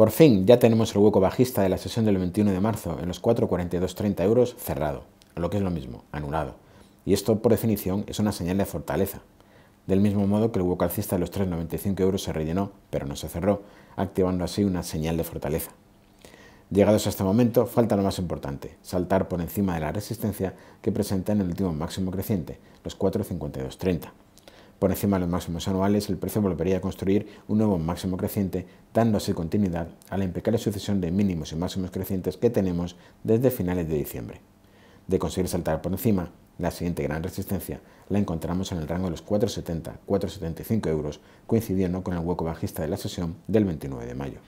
Por fin, ya tenemos el hueco bajista de la sesión del 21 de marzo en los 4,4230 euros cerrado, lo que es lo mismo, anulado. Y esto, por definición, es una señal de fortaleza. Del mismo modo que el hueco alcista de los 3,95 euros se rellenó, pero no se cerró, activando así una señal de fortaleza. Llegados a este momento, falta lo más importante, saltar por encima de la resistencia que presenta en el último máximo creciente, los 4,5230 por encima de los máximos anuales, el precio volvería a construir un nuevo máximo creciente, dándose continuidad a la impecable sucesión de mínimos y máximos crecientes que tenemos desde finales de diciembre. De conseguir saltar por encima, la siguiente gran resistencia la encontramos en el rango de los 4,70-4,75 euros, coincidiendo con el hueco bajista de la sesión del 29 de mayo.